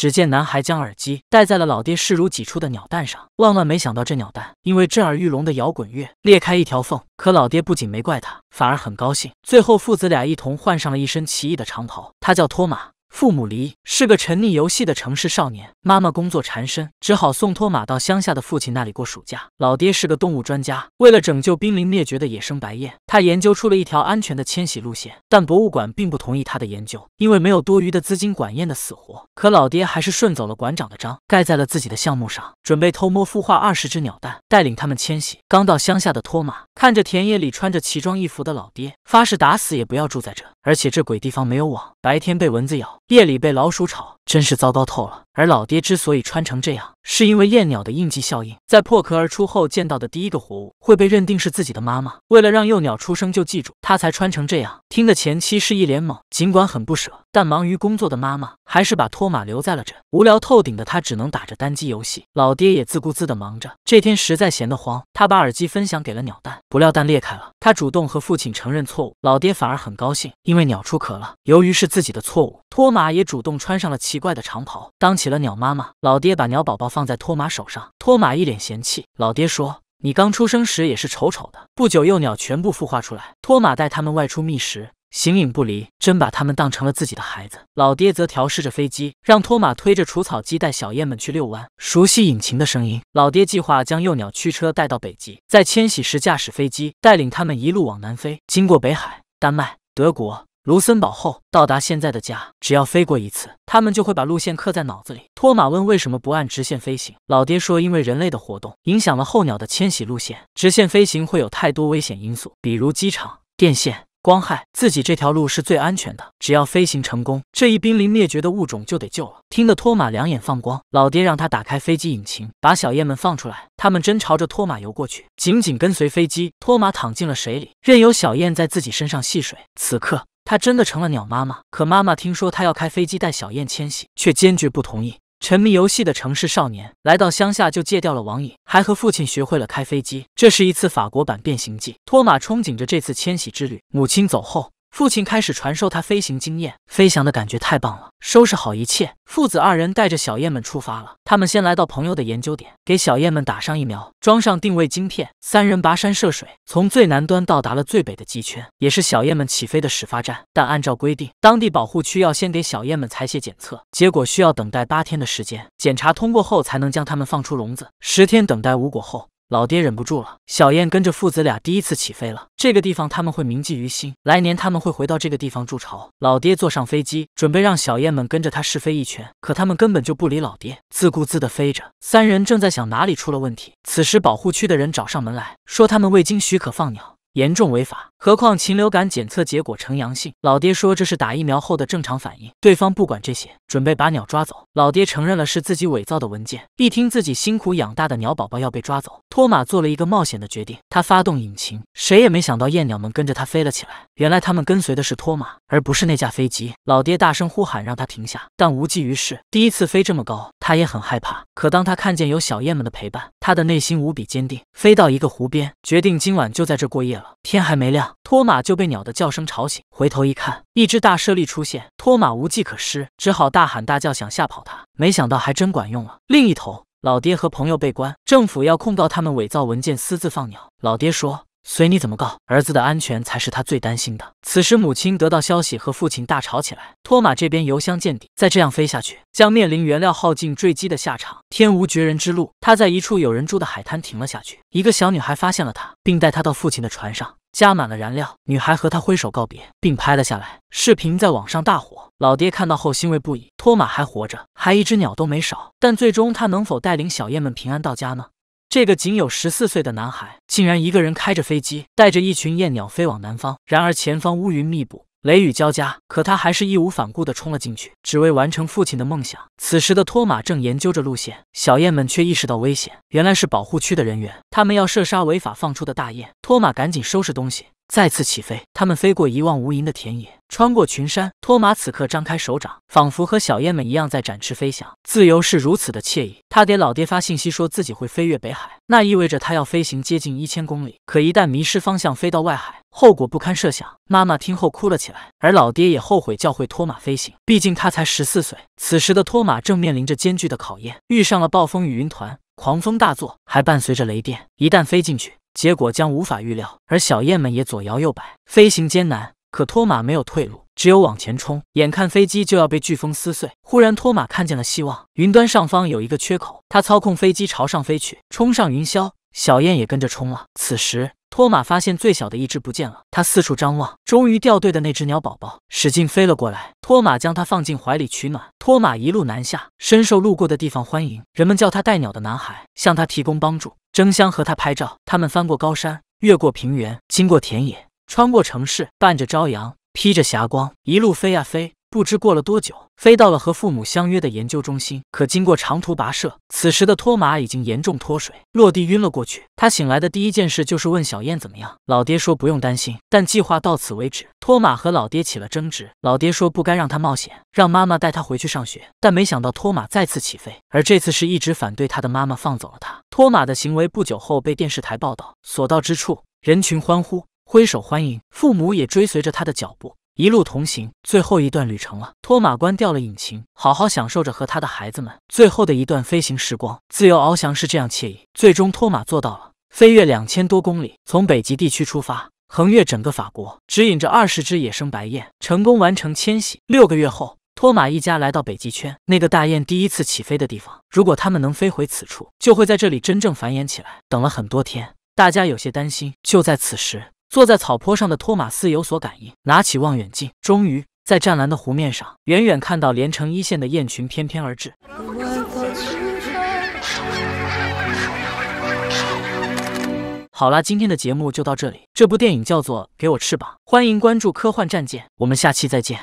只见男孩将耳机戴在了老爹视如己出的鸟蛋上，万万没想到这鸟蛋因为震耳欲聋的摇滚乐裂开一条缝。可老爹不仅没怪他，反而很高兴。最后父子俩一同换上了一身奇异的长袍，他叫托马。父母离是个沉溺游戏的城市少年，妈妈工作缠身，只好送托马到乡下的父亲那里过暑假。老爹是个动物专家，为了拯救濒临灭绝的野生白雁，他研究出了一条安全的迁徙路线。但博物馆并不同意他的研究，因为没有多余的资金管雁的死活。可老爹还是顺走了馆长的章，盖在了自己的项目上，准备偷摸孵化二十只鸟蛋，带领他们迁徙。刚到乡下的托马看着田野里穿着奇装异服的老爹，发誓打死也不要住在这。而且这鬼地方没有网，白天被蚊子咬，夜里被老鼠吵，真是糟糕透了。而老爹之所以穿成这样，是因为燕鸟的印记效应，在破壳而出后见到的第一个活物会被认定是自己的妈妈。为了让幼鸟出生就记住，他才穿成这样。听得前妻是一脸懵，尽管很不舍，但忙于工作的妈妈还是把托马留在了这。无聊透顶的他只能打着单机游戏，老爹也自顾自的忙着。这天实在闲得慌，他把耳机分享给了鸟蛋，不料蛋裂开了。他主动和父亲承认错误，老爹反而很高兴，因为鸟出壳了。由于是自己的错误，托马也主动穿上了奇怪的长袍。当起了鸟妈妈，老爹把鸟宝宝放在托马手上，托马一脸嫌弃。老爹说：“你刚出生时也是丑丑的。”不久，幼鸟全部孵化出来。托马带他们外出觅食，形影不离，真把他们当成了自己的孩子。老爹则调试着飞机，让托马推着除草机带小雁们去遛弯，熟悉引擎的声音。老爹计划将幼鸟驱车带到北极，在迁徙时驾驶飞机带领他们一路往南飞，经过北海、丹麦、德国。卢森堡后到达现在的家，只要飞过一次，他们就会把路线刻在脑子里。托马问为什么不按直线飞行，老爹说因为人类的活动影响了候鸟的迁徙路线，直线飞行会有太多危险因素，比如机场、电线、光害，自己这条路是最安全的。只要飞行成功，这一濒临灭绝的物种就得救了。听得托马两眼放光，老爹让他打开飞机引擎，把小雁们放出来。他们真朝着托马游过去，紧紧跟随飞机。托马躺进了水里，任由小燕在自己身上戏水。此刻。他真的成了鸟妈妈，可妈妈听说他要开飞机带小燕迁徙，却坚决不同意。沉迷游戏的城市少年来到乡下，就戒掉了网瘾，还和父亲学会了开飞机。这是一次法国版《变形记》。托马憧憬着这次迁徙之旅。母亲走后。父亲开始传授他飞行经验，飞翔的感觉太棒了。收拾好一切，父子二人带着小燕们出发了。他们先来到朋友的研究点，给小燕们打上疫苗，装上定位晶片。三人跋山涉水，从最南端到达了最北的极圈，也是小燕们起飞的始发站。但按照规定，当地保护区要先给小燕们采血检测，结果需要等待八天的时间。检查通过后，才能将他们放出笼子。十天等待无果后，老爹忍不住了，小燕跟着父子俩第一次起飞了。这个地方他们会铭记于心，来年他们会回到这个地方筑巢。老爹坐上飞机，准备让小燕们跟着他试飞一圈，可他们根本就不理老爹，自顾自地飞着。三人正在想哪里出了问题，此时保护区的人找上门来，说他们未经许可放鸟。严重违法，何况禽流感检测结果呈阳性。老爹说这是打疫苗后的正常反应。对方不管这些，准备把鸟抓走。老爹承认了是自己伪造的文件。一听自己辛苦养大的鸟宝宝要被抓走，托马做了一个冒险的决定，他发动引擎。谁也没想到，燕鸟们跟着他飞了起来。原来他们跟随的是托马，而不是那架飞机。老爹大声呼喊让他停下，但无济于事。第一次飞这么高，他也很害怕。可当他看见有小燕们的陪伴，他的内心无比坚定。飞到一个湖边，决定今晚就在这过夜。天还没亮，托马就被鸟的叫声吵醒。回头一看，一只大猞猁出现，托马无计可施，只好大喊大叫，想吓跑它。没想到还真管用了。另一头，老爹和朋友被关，政府要控告他们伪造文件、私自放鸟。老爹说。随你怎么告，儿子的安全才是他最担心的。此时，母亲得到消息，和父亲大吵起来。托马这边油箱见底，再这样飞下去，将面临原料耗尽、坠机的下场。天无绝人之路，他在一处有人住的海滩停了下去。一个小女孩发现了他，并带他到父亲的船上加满了燃料。女孩和他挥手告别，并拍了下来。视频在网上大火，老爹看到后欣慰不已。托马还活着，还一只鸟都没少。但最终，他能否带领小燕们平安到家呢？这个仅有十四岁的男孩，竟然一个人开着飞机，带着一群雁鸟飞往南方。然而前方乌云密布，雷雨交加，可他还是义无反顾地冲了进去，只为完成父亲的梦想。此时的托马正研究着路线，小雁们却意识到危险，原来是保护区的人员，他们要射杀违法放出的大雁。托马赶紧收拾东西。再次起飞，他们飞过一望无垠的田野，穿过群山。托马此刻张开手掌，仿佛和小雁们一样在展翅飞翔。自由是如此的惬意。他给老爹发信息，说自己会飞越北海，那意味着他要飞行接近一千公里。可一旦迷失方向，飞到外海，后果不堪设想。妈妈听后哭了起来，而老爹也后悔教会托马飞行，毕竟他才十四岁。此时的托马正面临着艰巨的考验，遇上了暴风雨云团，狂风大作，还伴随着雷电。一旦飞进去，结果将无法预料，而小燕们也左摇右摆，飞行艰难。可托马没有退路，只有往前冲。眼看飞机就要被飓风撕碎，忽然托马看见了希望，云端上方有一个缺口。他操控飞机朝上飞去，冲上云霄。小燕也跟着冲了。此时托马发现最小的一只不见了，他四处张望，终于掉队的那只鸟宝宝使劲飞了过来。托马将它放进怀里取暖。托马一路南下，深受路过的地方欢迎，人们叫他带鸟的男孩，向他提供帮助，争相和他拍照。他们翻过高山，越过平原，经过田野，穿过城市，伴着朝阳，披着霞光，一路飞呀飞。不知过了多久，飞到了和父母相约的研究中心。可经过长途跋涉，此时的托马已经严重脱水，落地晕了过去。他醒来的第一件事就是问小燕怎么样。老爹说不用担心，但计划到此为止。托马和老爹起了争执，老爹说不该让他冒险，让妈妈带他回去上学。但没想到托马再次起飞，而这次是一直反对他的妈妈放走了他。托马的行为不久后被电视台报道，所到之处人群欢呼，挥手欢迎，父母也追随着他的脚步。一路同行，最后一段旅程了。托马关掉了引擎，好好享受着和他的孩子们最后的一段飞行时光。自由翱翔是这样惬意。最终，托马做到了，飞越两千多公里，从北极地区出发，横越整个法国，指引着二十只野生白雁成功完成迁徙。六个月后，托马一家来到北极圈，那个大雁第一次起飞的地方。如果他们能飞回此处，就会在这里真正繁衍起来。等了很多天，大家有些担心。就在此时。坐在草坡上的托马斯有所感应，拿起望远镜，终于在湛蓝的湖面上，远远看到连成一线的雁群翩翩而至。好啦，今天的节目就到这里。这部电影叫做《给我翅膀》，欢迎关注科幻战舰，我们下期再见。